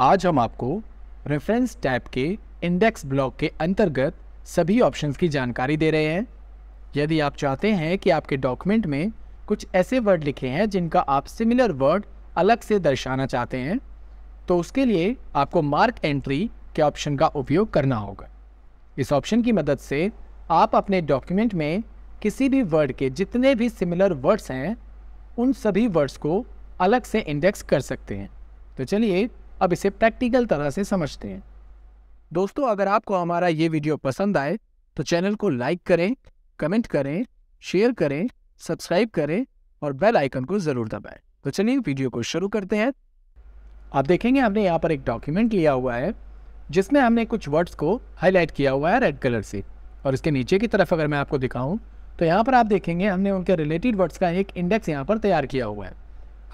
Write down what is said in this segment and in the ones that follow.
आज हम आपको रेफरेंस टैब के इंडेक्स ब्लॉक के अंतर्गत सभी ऑप्शंस की जानकारी दे रहे हैं यदि आप चाहते हैं कि आपके डॉक्यूमेंट में कुछ ऐसे वर्ड लिखे हैं जिनका आप सिमिलर वर्ड अलग से दर्शाना चाहते हैं तो उसके लिए आपको मार्क एंट्री के ऑप्शन का उपयोग करना होगा इस ऑप्शन की मदद से आप अपने डॉक्यूमेंट में किसी भी वर्ड के जितने भी सिमिलर वर्ड्स हैं उन सभी वर्ड्स को अलग से इंडेक्स कर सकते हैं तो चलिए अब इसे प्रैक्टिकल तरह से समझते हैं दोस्तों अगर आपको हमारा ये वीडियो पसंद आए तो चैनल को लाइक करें कमेंट करें शेयर करें सब्सक्राइब करें और बेल आइकन को ज़रूर दबाएं तो चलिए वीडियो को शुरू करते हैं आप देखेंगे हमने यहाँ पर एक डॉक्यूमेंट लिया हुआ है जिसमें हमने कुछ वर्ड्स को हाईलाइट किया हुआ है रेड कलर से और इसके नीचे की तरफ अगर मैं आपको दिखाऊं तो यहाँ पर आप देखेंगे हमने उनके रिलेटेड वर्ड्स का एक इंडेक्स यहाँ पर तैयार किया हुआ है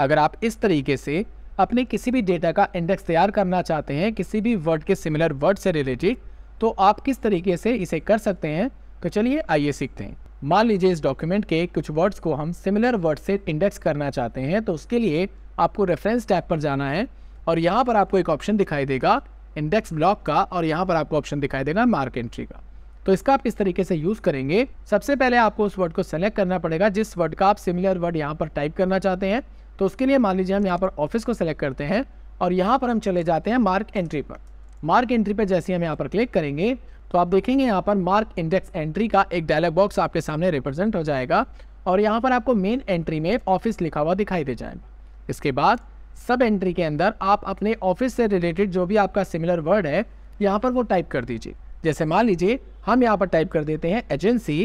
अगर आप इस तरीके से अपने किसी भी डेटा का इंडेक्स तैयार करना चाहते हैं किसी भी वर्ड के सिमिलर वर्ड से रिलेटेड तो आप किस तरीके से इसे कर सकते हैं तो चलिए आइए सीखते हैं मान लीजिए इस डॉक्यूमेंट के कुछ वर्ड्स को हम सिमिलर वर्ड से इंडेक्स करना चाहते हैं तो उसके लिए आपको रेफरेंस टैप पर जाना है और यहाँ पर आपको एक ऑप्शन दिखाई देगा इंडेक्स ब्लॉक का और यहाँ पर आपको ऑप्शन दिखाई देगा मार्क एंट्री का तो इसका आप किस तरीके से यूज़ करेंगे सबसे पहले आपको उस वर्ड को सेलेक्ट करना पड़ेगा जिस वर्ड का आप सिमिलर वर्ड यहाँ पर टाइप करना चाहते हैं तो उसके लिए मान लीजिए हम यहाँ पर ऑफिस को सेलेक्ट करते हैं और यहाँ पर हम चले जाते हैं मार्क एंट्री पर मार्क एंट्री पर जैसे हम यहाँ पर क्लिक करेंगे तो आप देखेंगे यहाँ पर मार्क इंडेक्स एंट्री का एक डायलॉग बॉक्स आपके सामने रिप्रेजेंट हो जाएगा और यहाँ पर आपको मेन एंट्री में ऑफिस लिखा हुआ दिखाई दे जाएगा इसके बाद सब एंट्री के अंदर आप अपने ऑफिस से रिलेटेड जो भी आपका सिमिलर वर्ड है यहाँ पर वो टाइप कर दीजिए जैसे मान लीजिए हम यहाँ पर टाइप कर देते हैं एजेंसी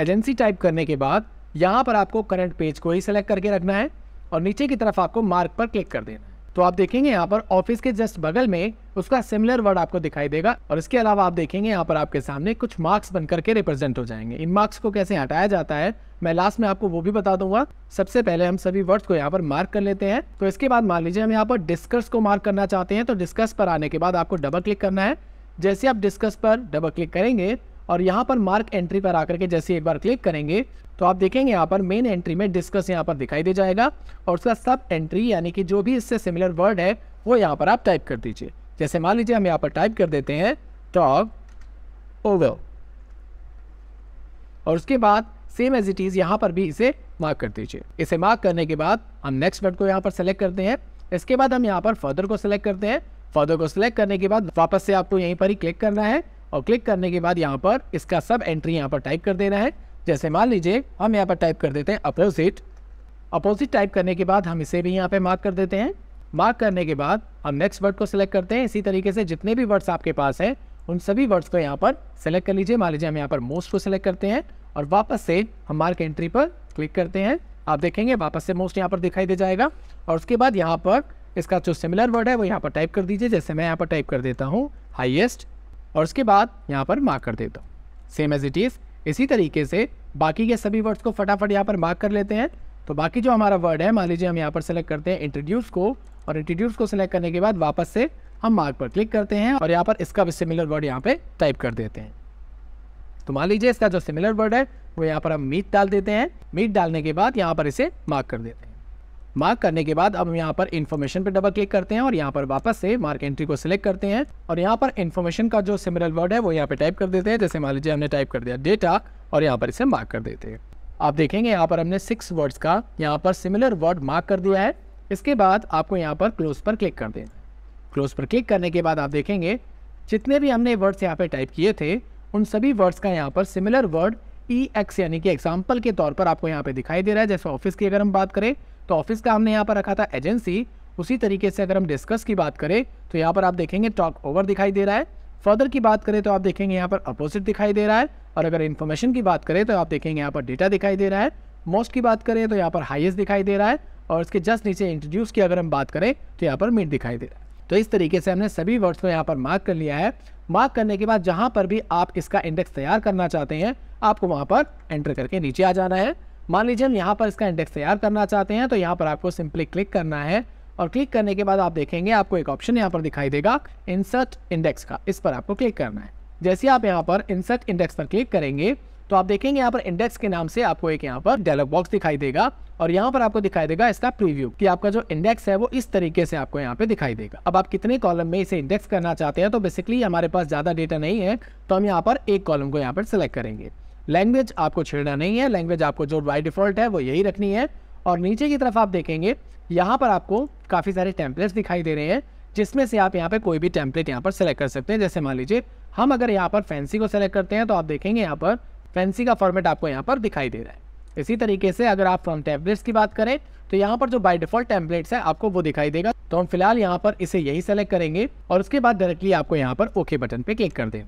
एजेंसी टाइप करने के बाद यहाँ पर आपको करंट पेज को ही सिलेक्ट करके रखना है और नीचे की तरफ आपको मार्क पर क्लिक कर देना है तो आप देखेंगे यहाँ पर ऑफिस के जस्ट बगल में उसका सिमिलर वर्ड आपको दिखाई देगा और इसके अलावा आप देखेंगे यहाँ पर आपके सामने कुछ मार्क्स बन करके रिप्रेजेंट हो जाएंगे इन मार्क्स को कैसे हटाया जाता है मैं लास्ट में आपको वो भी बता दूंगा सबसे पहले हम सभी वर्ड्स को यहाँ पर मार्क कर लेते हैं तो इसके बाद मान लीजिए हम यहाँ पर डिस्कस को मार्क करना चाहते हैं तो डिस्कस पर आने के बाद आपको डबल क्लिक करना है जैसे आप डिस्कस पर डबल क्लिक करेंगे और यहाँ पर मार्क एंट्री पर आकर के जैसे एक बार क्लिक करेंगे तो आप देखेंगे यहाँ पर मेन एंट्री में डिस्कस यहाँ पर दिखाई दे जाएगा और उसका सब एंट्री यानी कि जो भी इससे सिमिलर वर्ड है वो यहाँ पर आप टाइप कर दीजिए जैसे मान लीजिए हम यहाँ पर टाइप कर देते हैं टॉप ओवर और उसके बाद सेम एज इट इज़ यहाँ पर भी इसे मार्क कर दीजिए इसे मार्क करने के बाद हम नेक्स्ट वर्ड को यहाँ पर सेलेक्ट करते हैं इसके बाद हम यहाँ पर फर्दर को सिलेक्ट करते हैं फर्दर को सिलेक्ट करने के बाद वापस से आपको यहीं पर ही क्लिक करना है और क्लिक करने के बाद यहाँ पर इसका सब एंट्री यहाँ पर टाइप कर देना है जैसे मान लीजिए हम यहाँ पर टाइप कर देते हैं अपोजिट अपोजिट टाइप करने के बाद हम इसे भी यहाँ पर मार्क कर देते हैं मार्क करने के बाद हम नेक्स्ट वर्ड को सिलेक्ट करते हैं इसी तरीके से जितने भी वर्ड्स आपके पास हैं उन सभी वर्ड्स को यहाँ पर सेलेक्ट कर लीजिए मान लीजिए हम यहाँ पर मोस्ट को सिलेक्ट करते हैं और वापस से हम मार्क एंट्री पर क्लिक करते हैं आप देखेंगे वापस से मोस्ट यहाँ पर दिखाई दे जाएगा और उसके बाद यहाँ पर इसका जो सिमिलर वर्ड है वो यहाँ पर टाइप कर दीजिए जैसे मैं यहाँ पर टाइप कर देता हूँ हाइएस्ट और उसके बाद यहाँ पर मार्क कर देता हूँ सेम एज इट इज़ इसी तरीके से बाकी के सभी वर्ड्स को फटाफट यहाँ पर मार्क कर लेते हैं तो बाकी जो हमारा वर्ड है मान लीजिए हम यहाँ पर सेलेक्ट करते हैं इंट्रोड्यूस को और इंट्रोड्यूस को सिलेक्ट करने के बाद वापस से हम मार्क पर क्लिक करते हैं और यहाँ पर इसका भी सिमिलर वर्ड यहाँ पर टाइप कर देते हैं तो मान लीजिए इसका जो सिमिलर वर्ड है वो यहाँ पर हम मीट डाल देते हैं मीट डालने के बाद यहाँ पर इसे मार्क कर देते हैं मार्क करने के बाद अब हम यहाँ पर इन्फॉर्मेशन पर डबल क्लिक करते हैं और यहाँ पर वापस से मार्क एंट्री को सिलेक्ट करते हैं और यहाँ पर इन्फॉर्मेशन का जो सिमिलर वर्ड है वो यहाँ पर टाइप कर देते हैं जैसे मान लीजिए हमने टाइप कर दिया डेटा और यहाँ पर इसे मार्क कर देते हैं आप देखेंगे यहाँ पर हमने सिक्स वर्ड्स का यहाँ पर सिमिलर वर्ड मार्क कर दिया है इसके बाद आपको यहाँ पर क्लोज पर क्लिक कर देना क्लोज पर क्लिक करने के बाद आप देखेंगे जितने भी हमने वर्ड्स यहाँ पर टाइप किए थे उन सभी वर्ड्स का यहाँ पर सिमिलर वर्ड ई एक्स यानी कि एग्जाम्पल के तौर पर आपको यहाँ पे दिखाई दे रहा है जैसे ऑफिस की अगर हम बात करें तो ऑफिस का हमने यहाँ पर रखा था एजेंसी उसी तरीके से अगर हम डिस्कस की बात करें तो यहाँ पर आप देखेंगे टॉक ओवर दिखाई दे रहा है फर्दर की बात करें तो आप देखेंगे यहाँ पर अपोजिट दिखाई दे रहा है और अगर इन्फॉर्मेशन की बात करें तो आप देखेंगे यहाँ पर डेटा दिखाई दे रहा है मोस्ट की बात करें तो यहाँ पर हाइएस्ट दिखाई दे रहा है और इसके जस्ट नीचे इंट्रोड्यूस की अगर हम बात करें तो यहाँ पर मिड दिखाई दे रहा है तो इस तरीके से हमने सभी वर्ड्स को यहाँ पर मार्क कर लिया है मार्क करने के बाद जहाँ पर भी आप इसका इंडेक्स तैयार करना चाहते हैं आपको वहाँ पर एंटर करके नीचे आ जाना है मान लीजिए हम यहाँ पर इसका इंडेक्स तैयार करना चाहते हैं तो यहाँ पर आपको सिंपली क्लिक करना है और क्लिक करने के बाद आप देखेंगे आपको एक ऑप्शन यहाँ पर दिखाई देगा इंसर्ट इंडेक्स का इस पर आपको क्लिक करना है जैसे आप यहाँ पर इंसर्ट इंडेक्स पर क्लिक करेंगे तो आप देखेंगे यहाँ पर इंडेक्स के नाम से आपको एक यहाँ पर डायलॉग बॉक्स दिखाई देगा और यहाँ पर आपको दिखाई देगा इसका प्रीव्यू कि आपका जो इंडेक्स है वो इस तरीके से आपको यहाँ पे दिखाई देगा अब आप कितने कॉलम में इसे इंडेक्स करना चाहते हैं तो बेसिकली हमारे पास ज़्यादा डेटा नहीं है तो हम यहाँ पर एक कॉलम को यहाँ पर सिलेक्ट करेंगे लैंग्वेज आपको छेड़ना नहीं है लैंग्वेज आपको जो बाई डिफ़ॉल्ट है वो यही रखनी है और नीचे की तरफ आप देखेंगे यहाँ पर आपको काफ़ी सारे टैंपलेट्स दिखाई दे रहे हैं जिसमें से आप यहाँ पर कोई भी टैंपलेट यहाँ पर सेलेक्ट कर सकते हैं जैसे मान लीजिए हम अगर यहाँ पर फैंसी को सेलेक्ट करते हैं तो आप देखेंगे यहाँ पर फैंसी का फॉर्मेट आपको यहाँ पर दिखाई दे रहा है इसी तरीके से अगर आप फ्रॉम टैबलेट्स की बात करें तो यहाँ पर जो बाई डिफॉल्ट टैंपलेट्स है आपको वो दिखाई देगा तो हम फिलहाल यहाँ पर इसे यही सेलेक्ट करेंगे और उसके बाद डायरेक्टली आपको यहाँ पर ओके बटन पे क्लिक कर दें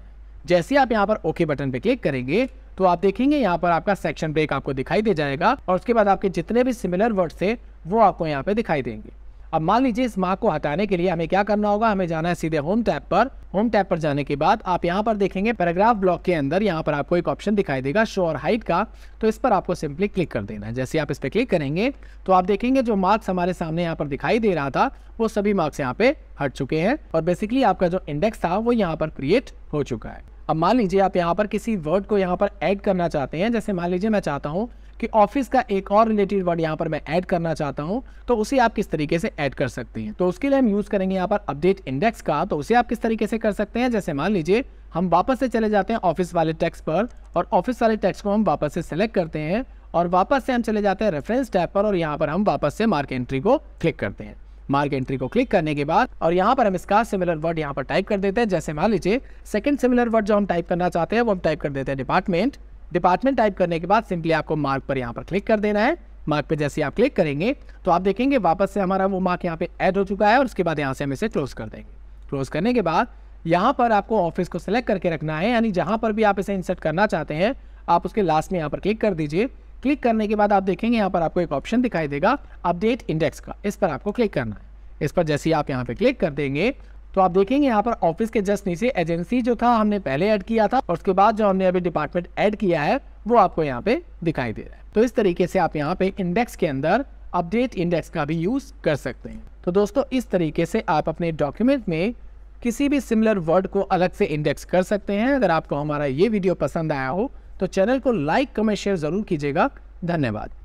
जैसे आप यहाँ पर ओके बटन पे क्लिक करेंगे तो आप देखेंगे यहाँ पर आपका सेक्शन ब्रेक आपको दिखाई दे जाएगा और उसके बाद आपके जितने भी सिमिलर वर्ड्स थे वो आपको यहाँ पे दिखाई देंगे अब मान लीजिए इस मार्क को हटाने के लिए हमें क्या करना होगा हमें जाना है सीधे होम टैप पर होम टैप पर जाने के बाद आप यहाँ पर देखेंगे पैराग्राफ ब्लॉक के अंदर यहाँ पर आपको एक ऑप्शन दिखाई देगा शो और हाइट का तो इस पर आपको सिंपली क्लिक कर देना है जैसे आप इस पर क्लिक करेंगे तो आप देखेंगे जो मार्क्स हमारे सामने यहाँ पर दिखाई दे रहा था वो सभी मार्क्स यहाँ पे हट चुके हैं और बेसिकली आपका जो इंडेक्स था वो यहाँ पर क्रिएट हो चुका है अब मान लीजिए आप यहाँ पर किसी वर्ड को यहाँ पर ऐड करना चाहते हैं जैसे मान लीजिए मैं चाहता हूँ कि ऑफिस का एक और रिलेटेड वर्ड यहाँ पर मैं ऐड करना चाहता हूँ तो उसे आप किस तरीके से ऐड कर सकते हैं तो उसके लिए हम यूज़ करेंगे यहाँ पर अपडेट इंडेक्स का तो उसे आप किस तरीके से कर सकते हैं जैसे मान लीजिए हम वापस से चले जाते हैं ऑफिस वाले टेक्स पर और ऑफिस वाले टैक्स को हम वापस से सेलेक्ट करते हैं और वापस से हम चले जाते हैं रेफरेंस टैब पर और यहाँ पर हम वापस से मार्क एंट्री को क्लिक करते हैं मार्क एंट्री को क्लिक करने के बाद और यहाँ पर हम इसका सिमिलर वर्ड यहाँ पर टाइप कर देते हैं जैसे मान लीजिए सेकंड सिमिलर वर्ड जो हम टाइप करना चाहते हैं वो हम टाइप कर देते हैं डिपार्टमेंट डिपार्टमेंट टाइप करने के बाद सिंपली आपको मार्क पर यहाँ पर क्लिक कर देना है मार्क पर जैसे आप क्लिक करेंगे तो आप देखेंगे वापस से हमारा वो मार्क यहाँ पे एड हो चुका है और उसके बाद यहाँ से हम इसे क्लोज कर देंगे क्लोज करने के बाद यहाँ पर आपको ऑफिस को सिलेक्ट करके रखना है यानी जहाँ पर भी आप इसे इंसर्ट करना चाहते हैं आप उसके लास्ट में यहाँ पर क्लिक कर दीजिए क्लिक करने के बाद आप देखेंगे यहाँ पर आपको एक ऑप्शन दिखाई देगा अपडेट इंडेक्स का इस पर आपको क्लिक करना है इस पर जैसे ही आप यहाँ पे क्लिक कर देंगे तो आप देखेंगे यहाँ पर ऑफिस के जस्ट नीचे एजेंसी जो था हमने पहले ऐड किया था और उसके बाद जो हमने अभी डिपार्टमेंट ऐड किया है वो आपको यहाँ पे दिखाई दे रहा है तो इस तरीके से आप यहाँ पे इंडेक्स के अंदर अपडेट इंडेक्स का भी यूज़ कर सकते हैं तो दोस्तों इस तरीके से आप अपने डॉक्यूमेंट में किसी भी सिमिलर वर्ड को अलग से इंडेक्स कर सकते हैं अगर आपको हमारा ये वीडियो पसंद आया हो तो चैनल को लाइक कमेंट शेयर ज़रूर कीजिएगा धन्यवाद